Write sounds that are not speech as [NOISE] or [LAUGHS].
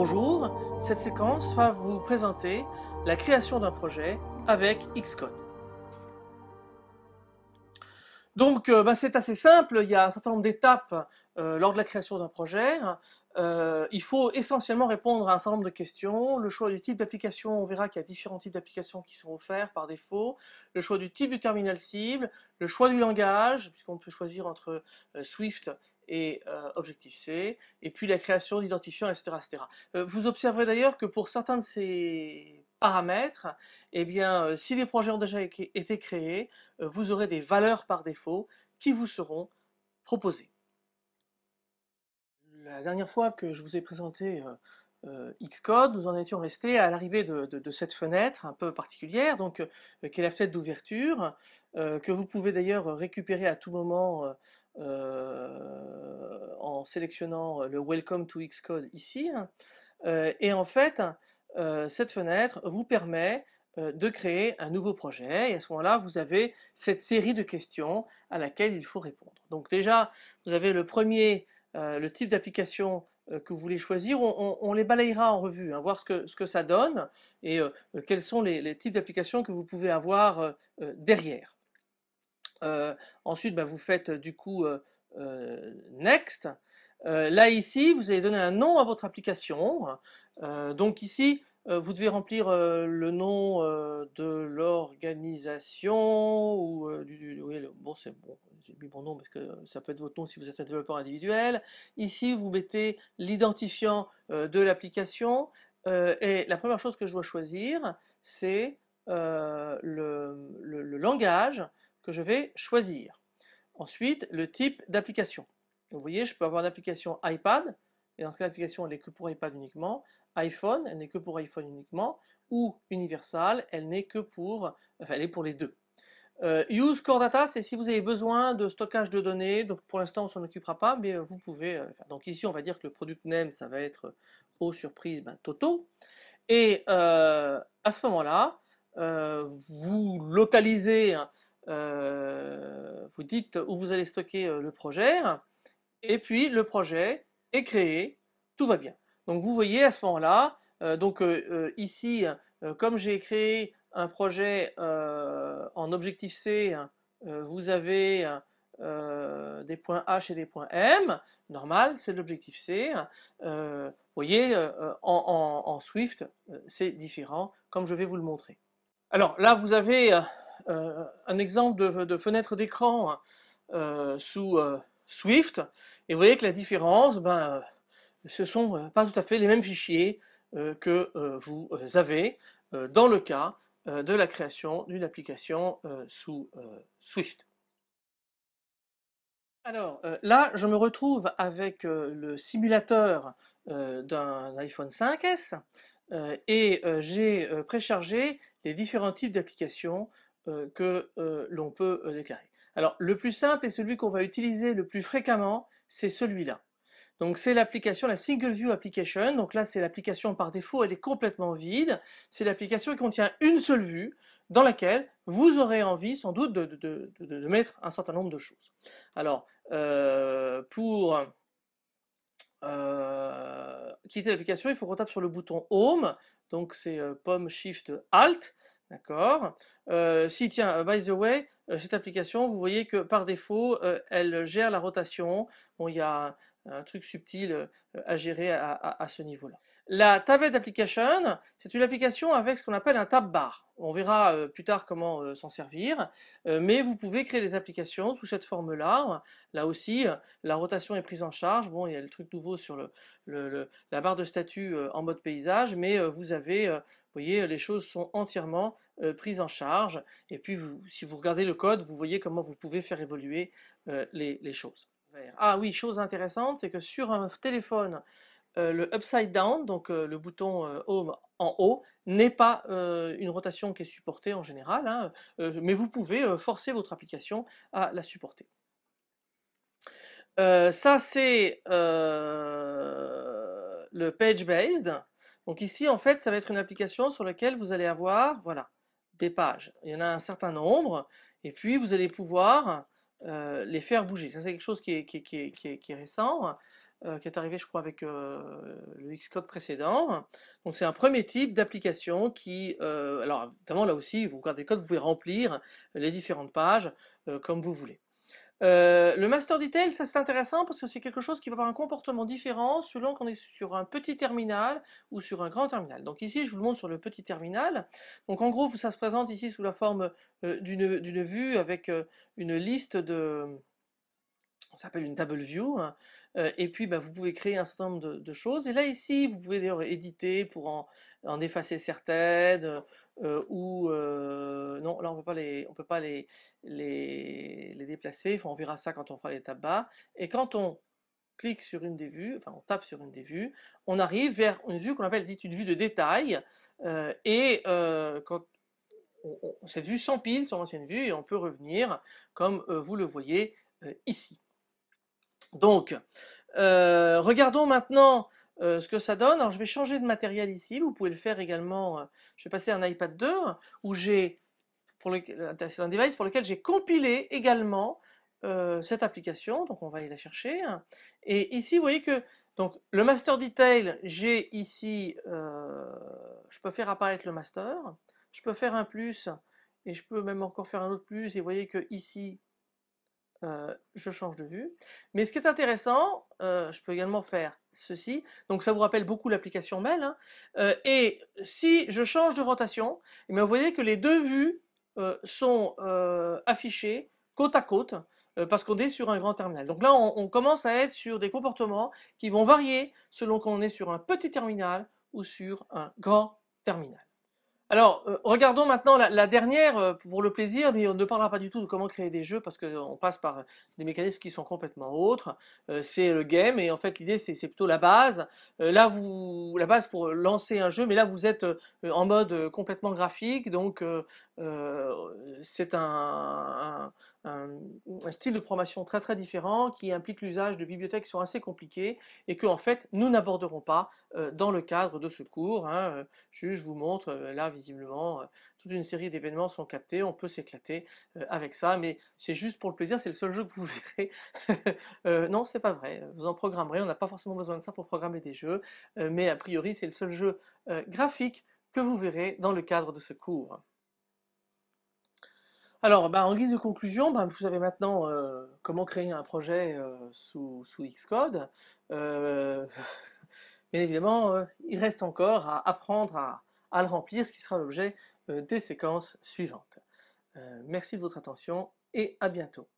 Bonjour, cette séquence va vous présenter la création d'un projet avec Xcode. Donc euh, bah, c'est assez simple, il y a un certain nombre d'étapes euh, lors de la création d'un projet. Euh, il faut essentiellement répondre à un certain nombre de questions. Le choix du type d'application, on verra qu'il y a différents types d'applications qui sont offerts par défaut. Le choix du type du terminal cible, le choix du langage, puisqu'on peut choisir entre Swift et euh, c et puis la création d'identifiants, etc. etc. Euh, vous observerez d'ailleurs que pour certains de ces paramètres, eh bien, euh, si les projets ont déjà été créés, vous aurez des valeurs par défaut qui vous seront proposées. La dernière fois que je vous ai présenté Xcode, nous en étions restés à l'arrivée de, de, cette fenêtre un peu particulière, donc qui est la fenêtre d'ouverture, que vous pouvez d'ailleurs récupérer à tout moment euh, en sélectionnant le Welcome to Xcode ici. Euh, et en fait, euh, cette fenêtre vous permet de créer un nouveau projet et à ce moment-là, vous avez cette série de questions à laquelle il faut répondre. Donc déjà, vous avez le premier, le type d'application que vous voulez choisir, on, les balayera en revue, hein, voir ce que, ça donne et quels sont les types d'applications que vous pouvez avoir derrière. Euh, ensuite, bah, vous faites du coup euh, euh, Next. là ici, vous allez donner un nom à votre application. donc ici, vous devez remplir le nom de l'organisation ou oui, bon c'est bon j'ai mis mon nom parce que ça peut être votre nom si vous êtes un développeur individuel ici vous mettez l'identifiant de l'application et la première chose que je dois choisir c'est le, langage que je vais choisir. Ensuite, le type d'application. Vous voyez, je peux avoir l'application iPad, et dans ce cas l'application elle n'est que pour iPad uniquement, iPhone, elle n'est que pour iPhone uniquement, ou Universal, elle n'est que pour, enfin elle est pour les deux. Euh, use Core Data, c'est si vous avez besoin de stockage de données, donc pour l'instant on s'en occupera pas, mais euh, vous pouvez, euh, donc ici on va dire que le product name ça va être, aux surprise, ben, Toto, et à ce moment-là, vous localisez euh, vous dites où vous allez stocker euh, le projet, et puis le projet est créé, tout va bien. Donc vous voyez à ce moment-là, euh, donc ici, comme j'ai créé un projet en objectif C, vous avez des points H et des points M, normal, c'est l'objectif C. Hein. Vous voyez, en, Swift, c'est différent, comme je vais vous le montrer. Alors là, vous avez euh, un exemple de, fenêtre d'écran euh, sous euh, Swift, et vous voyez que la différence, ben, ce ne sont pas tout à fait les mêmes fichiers que vous avez dans le cas de la création d'une application sous Swift. Alors là, je me retrouve avec le simulateur d'un iPhone 5S et j'ai préchargé les différents types d'applications euh, que euh, l'on peut euh, déclarer. Alors le plus simple et celui qu'on va utiliser le plus fréquemment, c'est celui-là. Donc c'est l'application, la Single View Application. Donc là c'est l'application par défaut, elle est complètement vide. C'est l'application qui contient une seule vue dans laquelle vous aurez envie sans doute de, mettre un certain nombre de choses. Alors pour quitter l'application, il faut qu'on tape sur le bouton Home. Donc c'est POM, Shift Alt D'accord euh, Si, tiens, by the way, euh, cette application, vous voyez que par défaut, euh, elle gère la rotation. il y a un, truc subtil euh, à gérer à, ce niveau-là. La tablette Application, c'est une application avec ce qu'on appelle un tab bar. On verra plus tard comment s'en servir, mais vous pouvez créer des applications sous cette forme-là. Là aussi, la rotation est prise en charge. Bon, il y a le truc nouveau sur la barre de statut en mode paysage, mais vous avez, vous voyez, les choses sont entièrement euh, prise en charge. Et puis, si vous regardez le code, vous voyez comment vous pouvez faire évoluer euh, les, choses. Ah oui, chose intéressante, c'est que sur un téléphone, euh, le upside down, donc le bouton home en haut, n'est pas une rotation qui est supportée en général, hein, mais vous pouvez forcer votre application à la supporter. ça c'est le page based. Donc ici, en fait, ça va être une application sur laquelle vous allez avoir, voilà, des pages. Il y en a un certain nombre, et puis vous allez pouvoir euh, les faire bouger. Ça, c'est quelque chose qui est, qui récent, euh, qui est arrivé, je crois, avec euh, le Xcode précédent. Donc, c'est un premier type d'application qui, alors, notamment là aussi, vous regardez le codes, vous pouvez remplir les différentes pages comme vous voulez. Euh, le master detail, ça c'est intéressant parce que c'est quelque chose qui va avoir un comportement différent selon qu'on est sur un petit terminal ou sur un grand terminal. Donc ici, je vous le montre sur le petit terminal. Donc en gros, ça se présente ici sous la forme euh, d'une vue avec euh, une liste de... On s'appelle une table view. Hein. et puis bah, vous pouvez créer un certain nombre de, choses. Et là ici, vous pouvez d'ailleurs éditer pour en effacer certaines, euh, ou euh, non, là on ne peut pas les, déplacer. on verra ça quand on fera les bas. Et quand on clique sur une des vues, enfin on tape sur une des vues, on arrive vers une vue qu'on appelle dite une vue de détail. Euh, et cette vue s'empile sur l'ancienne vue et on peut revenir comme vous le voyez ici. Donc, regardons maintenant euh, ce que ça donne. Alors je vais changer de matériel ici, vous pouvez le faire également, euh, je vais passer à un iPad 2 où j'ai, euh, c'est un device pour lequel j'ai compilé également cette application, donc on va aller la chercher. Et ici vous voyez que donc, le master detail, j'ai ici, je peux faire apparaître le master, je peux faire un plus, et je peux même encore faire un autre plus, et vous voyez que ici, euh, je change de vue. Mais ce qui est intéressant, euh, je peux également faire ceci. Donc ça vous rappelle beaucoup l'application mail. Hein. Euh, et si je change de rotation, eh vous voyez que les deux vues sont affichées côte à côte parce qu'on est sur un grand terminal. Donc là, on, commence à être sur des comportements qui vont varier selon qu'on est sur un petit terminal ou sur un grand terminal. Alors, euh, regardons maintenant la, dernière euh, pour le plaisir, mais on ne parlera pas du tout de comment créer des jeux parce qu'on euh, passe par des mécanismes qui sont complètement autres. c'est le game et en fait l'idée c'est plutôt la base. là, vous, la base pour lancer un jeu, mais là vous êtes en mode complètement graphique, donc euh, c'est un, style de programmation très très différent qui implique l'usage de bibliothèques qui sont assez compliquées et que en fait nous n'aborderons pas euh, dans le cadre de ce cours. Hein. Euh, je, vous montre là visiblement toute une série d'événements sont captés, on peut s'éclater avec ça, mais c'est juste pour le plaisir, c'est le seul jeu que vous [LAUGHS] verrez. non, c'est pas vrai, vous en programmerez, on n'a pas forcément besoin de ça pour programmer des jeux, mais a priori c'est le seul jeu graphique que vous verrez dans le cadre de ce cours. Alors, bah, en guise de conclusion, bah, vous savez maintenant euh, comment créer un projet euh, sous, Xcode. Euh, [LAUGHS] bien évidemment, il reste encore à apprendre à le remplir, ce qui sera l'objet des séquences suivantes. merci de votre attention et à bientôt.